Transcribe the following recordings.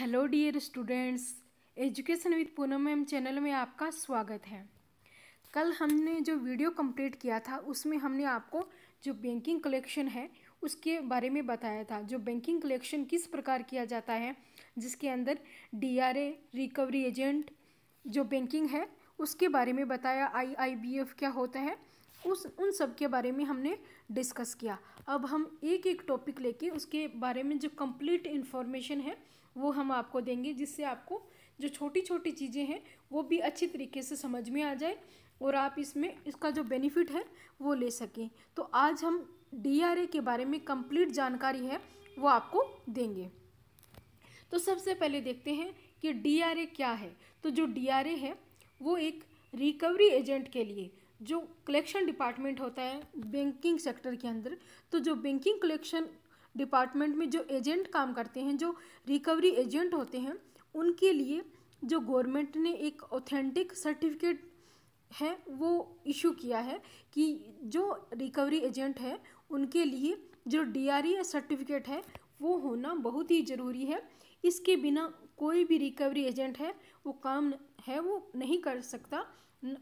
hello dear students education with Poonam ma'am channel में आपका स्वागत है कल हमने जो वीडियो कंप्लीट किया था उसमें हमने आपको जो बैंकिंग कलेक्शन है उसके बारे में बताया था जो बैंकिंग कलेक्शन किस प्रकार किया जाता है जिसके अंदर डीआरए रिकवरी एजेंट जो बैंकिंग है उसके बारे में बताया आईआईबीएफ क्या होता है उस उन सब के बारे में हमने डिस्कस किया अब हम एक एक टॉपिक लेके उसके बारे में जो कंप्लीट इन्फॉर्मेशन है वो हम आपको देंगे जिससे आपको जो छोटी छोटी चीज़ें हैं वो भी अच्छी तरीके से समझ में आ जाए और आप इसमें इसका जो बेनिफिट है वो ले सकें तो आज हम डी के बारे में कंप्लीट जानकारी है वो आपको देंगे तो सबसे पहले देखते हैं कि डी क्या है तो जो डी है वो एक रिकवरी एजेंट के लिए जो कलेक्शन डिपार्टमेंट होता है बैंकिंग सेक्टर के अंदर तो जो बैंकिंग कलेक्शन डिपार्टमेंट में जो एजेंट काम करते हैं जो रिकवरी एजेंट होते हैं उनके लिए जो गवर्नमेंट ने एक ऑथेंटिक सर्टिफिकेट है वो इशू किया है कि जो रिकवरी एजेंट है उनके लिए जो डी सर्टिफिकेट e है वो होना बहुत ही ज़रूरी है इसके बिना कोई भी रिकवरी एजेंट है वो काम है वो नहीं कर सकता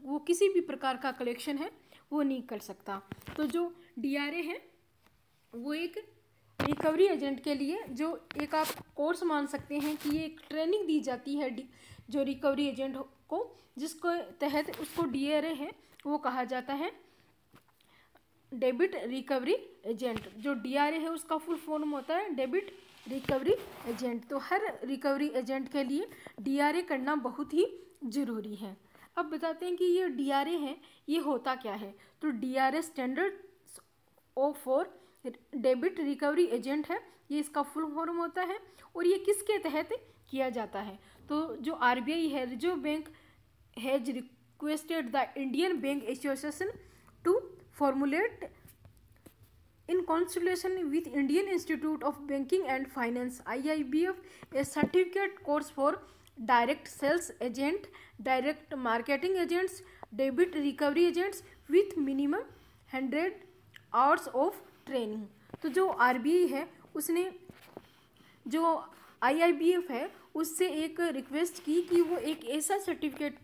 वो किसी भी प्रकार का कलेक्शन है वो नहीं कर सकता तो जो डी आर ए है वो एक रिकवरी एजेंट के लिए जो एक आप कोर्स मान सकते हैं कि ये एक ट्रेनिंग दी जाती है जो रिकवरी एजेंट को जिसको तहत उसको डी है वो कहा जाता है डेबिट रिकवरी एजेंट जो डी है उसका फुल फॉर्म होता है डेबिट रिकवरी एजेंट तो हर रिकवरी एजेंट के लिए डी करना बहुत ही ज़रूरी है अब बताते हैं कि ये डी है ये होता क्या है तो डी आर स्टैंडर्ड ओ फोर डेबिट रिकवरी एजेंट है ये इसका फुल फॉर्म होता है और ये किसके तहत किया जाता है तो जो आर बी आई है reserve bank has requested the Indian bank association to formulate in consultation with Indian institute of banking and finance I I B F a certificate course for direct sales agent direct marketing agents debit recovery agents with minimum hundred hours of training तो जो are है उसने जो आई है उससे एक request की कि वो एक ऐसा सर्टिफिकेट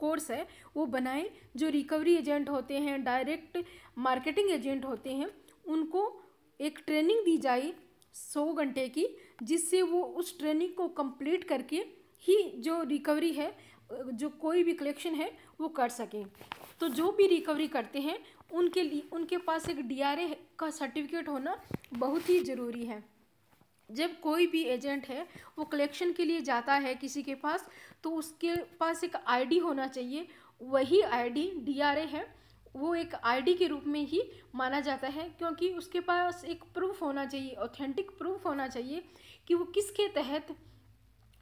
कोर्स है वो बनाए जो रिकवरी एजेंट होते हैं डायरेक्ट मार्केटिंग एजेंट होते हैं उनको एक ट्रेनिंग दी जाए सौ घंटे की जिससे वो उस ट्रेनिंग को कंप्लीट करके ही जो रिकवरी है जो कोई भी कलेक्शन है वो कर सकें तो जो भी रिकवरी करते हैं उनके लिए उनके पास एक डीआरए का सर्टिफिकेट होना बहुत ही ज़रूरी है जब कोई भी एजेंट है वो कलेक्शन के लिए जाता है किसी के पास तो उसके पास एक आईडी होना चाहिए वही आईडी डीआरए है वो एक आईडी के रूप में ही माना जाता है क्योंकि उसके पास एक प्रूफ होना चाहिए ऑथेंटिक प्रूफ होना चाहिए कि वो किसके तहत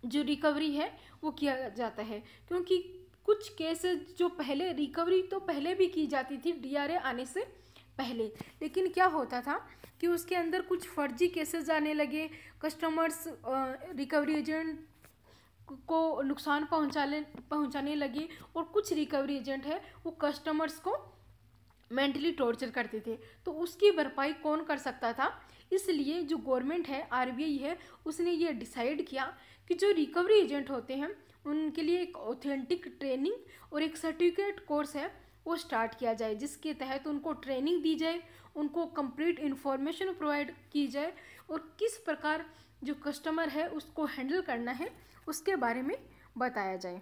जो रिकवरी है वो किया जाता है क्योंकि कुछ केसेस जो पहले रिकवरी तो पहले भी की जाती थी डीआरए आने से पहले लेकिन क्या होता था कि उसके अंदर कुछ फर्जी केसेस आने लगे कस्टमर्स रिकवरी एजेंट को नुकसान पहुंचाने पहुंचाने लगे और कुछ रिकवरी एजेंट है वो कस्टमर्स को मेंटली टॉर्चर करते थे तो उसकी भरपाई कौन कर सकता था इसलिए जो गवर्नमेंट है आर है उसने ये डिसाइड किया कि जो रिकवरी एजेंट होते हैं उनके लिए एक ऑथेंटिक ट्रेनिंग और एक सर्टिफिकेट कोर्स है वो स्टार्ट किया जाए जिसके तहत उनको ट्रेनिंग दी जाए उनको कंप्लीट इन्फॉर्मेशन प्रोवाइड की जाए और किस प्रकार जो कस्टमर है उसको हैंडल करना है उसके बारे में बताया जाए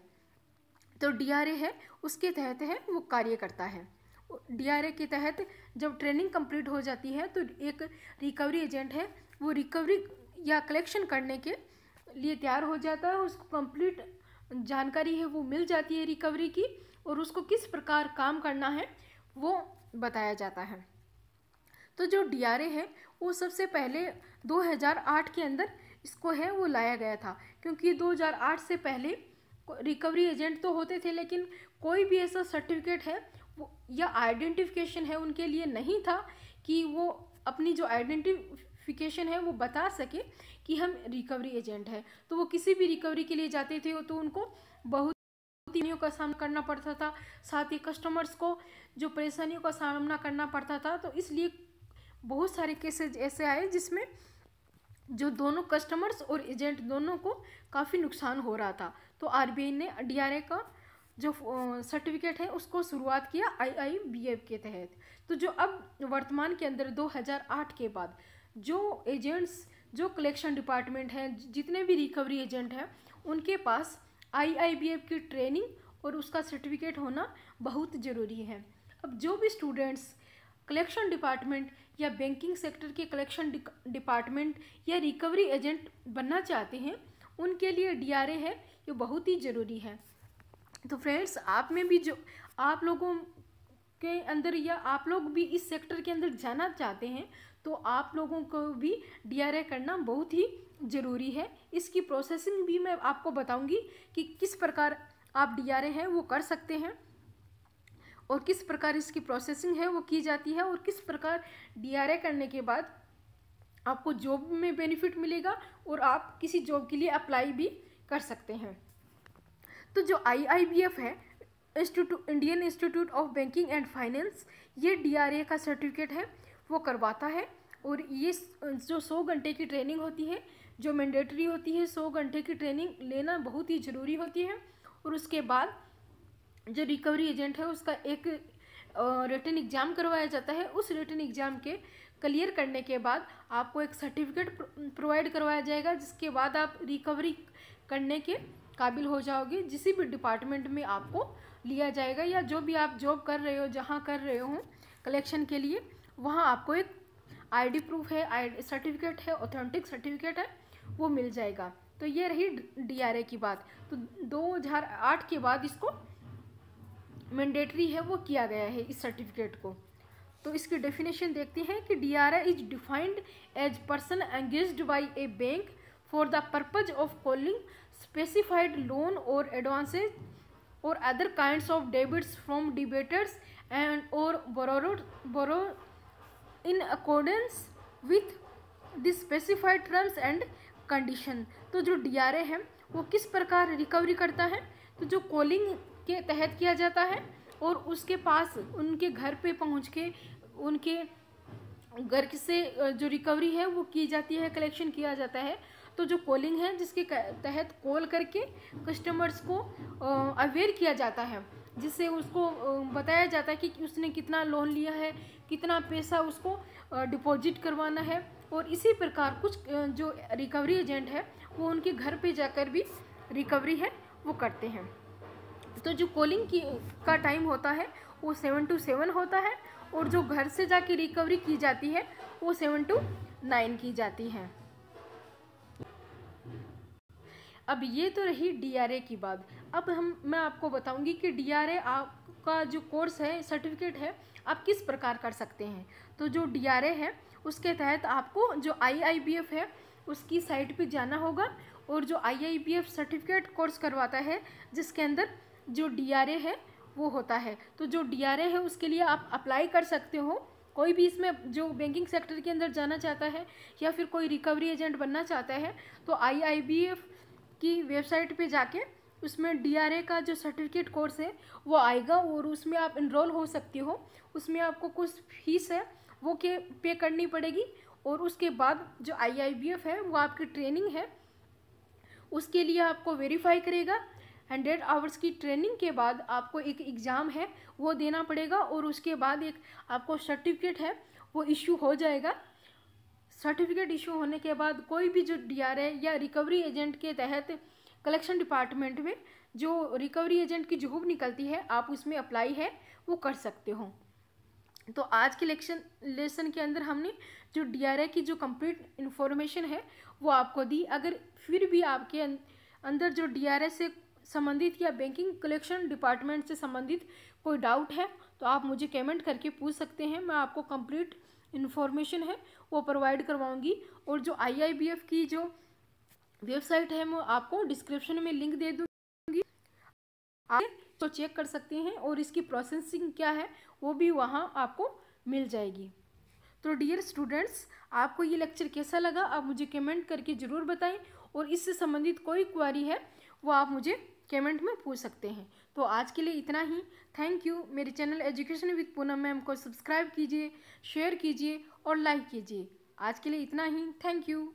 तो डी है उसके तहत है वो कार्य करता है डीआरए के तहत जब ट्रेनिंग कंप्लीट हो जाती है तो एक रिकवरी एजेंट है वो रिकवरी या कलेक्शन करने के लिए तैयार हो जाता है उसको कंप्लीट जानकारी है वो मिल जाती है रिकवरी की और उसको किस प्रकार काम करना है वो बताया जाता है तो जो डीआरए है वो सबसे पहले 2008 के अंदर इसको है वो लाया गया था क्योंकि 2008 से पहले रिकवरी एजेंट तो होते थे लेकिन कोई भी ऐसा सर्टिफिकेट है यह आइडेंटिफिकेशन है उनके लिए नहीं था कि वो अपनी जो आइडेंटिफिकेशन है वो बता सके कि हम रिकवरी एजेंट हैं तो वो किसी भी रिकवरी के लिए जाते थे तो उनको बहुत परेशानियों का सामना करना पड़ता था साथ ही कस्टमर्स को जो परेशानियों का सामना करना पड़ता था तो इसलिए बहुत सारे केसेज ऐसे आए जिसमें जो दोनों कस्टमर्स और एजेंट दोनों को काफ़ी नुकसान हो रहा था तो आरबीआई ने डीआरए का जो सर्टिफिकेट है उसको शुरुआत किया आई आई बी एफ के तहत तो जो अब वर्तमान के अंदर 2008 के बाद जो एजेंट्स जो कलेक्शन डिपार्टमेंट हैं जितने भी रिकवरी एजेंट हैं उनके पास आई आई बी एफ की ट्रेनिंग और उसका सर्टिफिकेट होना बहुत ज़रूरी है अब जो भी स्टूडेंट्स कलेक्शन डिपार्टमेंट या बैंकिंग सेक्टर के कलेक्शन डिपार्टमेंट या रिकवरी एजेंट बनना चाहते हैं उनके लिए डीआरए है ये बहुत ही ज़रूरी है तो फ्रेंड्स आप में भी जो आप लोगों के अंदर या आप लोग भी इस सेक्टर के अंदर जाना चाहते हैं तो आप लोगों को भी डी करना बहुत ही ज़रूरी है इसकी प्रोसेसिंग भी मैं आपको बताऊंगी कि किस प्रकार आप डीआरए हैं वो कर सकते हैं और किस प्रकार इसकी प्रोसेसिंग है वो की जाती है और किस प्रकार डी करने के बाद आपको जॉब में बेनिफिट मिलेगा और आप किसी जॉब के लिए अप्लाई भी कर सकते हैं तो जो आई है institute Indian institute of banking and finance ये डी का सर्टिफिकेट है वो करवाता है और ये जो सौ घंटे की ट्रेनिंग होती है जो मैंडेटरी होती है सौ घंटे की ट्रेनिंग लेना बहुत ही ज़रूरी होती है और उसके बाद जो रिकवरी एजेंट है उसका एक रिटर्न एग्ज़ाम करवाया जाता है उस रिटर्न एग्ज़ाम के क्लियर करने के बाद आपको एक सर्टिफिकेट प्रोवाइड करवाया जाएगा जिसके बाद आप रिकवरी करने के काबिल हो जाओगे जिस भी डिपार्टमेंट में आपको लिया जाएगा या जो भी आप जॉब कर रहे हो जहाँ कर रहे हो कलेक्शन के लिए वहाँ आपको एक आईडी प्रूफ है आई सर्टिफिकेट है ऑथेंटिक सर्टिफिकेट है वो मिल जाएगा तो ये रही डीआरए की बात तो 2008 के बाद इसको मैंडेटरी है वो किया गया है इस सर्टिफिकेट को तो इसकी डेफिनेशन देखते हैं कि D R I is defined as person engaged by a bank for the purpose of calling specified loan और एडवांसेज और other kind of debits from debtors and और borrow in accordance with specified terms and condition तो जो D R A है वो किस प्रकार recovery करता है तो जो कॉलिंग के तहत किया जाता है और उसके पास उनके घर पर पहुँच के उनके घर से जो रिकवरी है वो की जाती है कलेक्शन किया जाता है तो जो कॉलिंग है जिसके तहत कॉल करके कस्टमर्स को अवेयर किया जाता है जिससे उसको बताया जाता है कि उसने कितना लोन लिया है कितना पैसा उसको डिपॉजिट करवाना है और इसी प्रकार कुछ जो रिकवरी एजेंट है वो उनके घर पे जाकर भी रिकवरी है वो करते हैं तो जो कॉलिंग की का टाइम होता है वो सेवन टू सेवन होता है और जो घर से जाके रिकवरी की जाती है वो सेवन टू नाइन की जाती है अब ये तो रही डीआरए की बात अब हम मैं आपको बताऊंगी कि डीआरए आपका जो कोर्स है सर्टिफिकेट है आप किस प्रकार कर सकते हैं तो जो डीआरए है उसके तहत आपको जो आईआईबीएफ है उसकी साइट पे जाना होगा और जो आईआईबीएफ सर्टिफिकेट कोर्स करवाता है जिसके अंदर जो डीआरए है वो होता है तो जो डी है उसके लिए आप अप्लाई कर सकते हो कोई भी इसमें जो बैंकिंग सेक्टर के अंदर जाना चाहता है या फिर कोई रिकवरी एजेंट बनना चाहता है तो आई आई बी एफ की वेबसाइट पे जाके उसमें डीआरए का जो सर्टिफिकेट कोर्स है वो आएगा और उसमें आप इनरोल हो सकती हो उसमें आपको कुछ फीस है वो के पे करनी पड़ेगी और उसके बाद जो आईआईबीएफ है वो आपकी ट्रेनिंग है उसके लिए आपको वेरीफाई करेगा हंड्रेड आवर्स की ट्रेनिंग के बाद आपको एक एग्ज़ाम है वो देना पड़ेगा और उसके बाद एक आपको सर्टिफिकेट है वो इश्यू हो जाएगा सर्टिफिकेट इशू होने के बाद कोई भी जो डीआरए या रिकवरी एजेंट के तहत कलेक्शन डिपार्टमेंट में जो रिकवरी एजेंट की जॉब निकलती है आप उसमें अप्लाई है वो कर सकते हो तो आज के लेक्शन लेसन के अंदर हमने जो डीआरए की जो कंप्लीट इन्फॉर्मेशन है वो आपको दी अगर फिर भी आपके अं-, अंदर जो ए से संबंधित या बैंकिंग कलेक्शन डिपार्टमेंट से संबंधित कोई डाउट है तो आप मुझे कमेंट करके पूछ सकते हैं मैं आपको कंप्लीट इन्फॉर्मेशन है वो प्रोवाइड करवाऊंगी और जो आईआईबीएफ की जो वेबसाइट है मैं आपको डिस्क्रिप्शन में लिंक दे दूँगी आप तो चेक कर सकते हैं और इसकी प्रोसेसिंग क्या है वो भी वहाँ आपको मिल जाएगी तो डियर स्टूडेंट्स आपको ये लेक्चर कैसा लगा आप मुझे कमेंट करके ज़रूर बताएं और इससे संबंधित कोई क्वारी है वो आप मुझे कमेंट में पूछ सकते हैं तो आज के लिए इतना ही थैंक यू मेरे channel education with Poonam ma'am को सब्सक्राइब कीजिए शेयर कीजिए और लाइक कीजिए आज के लिए इतना ही थैंक यू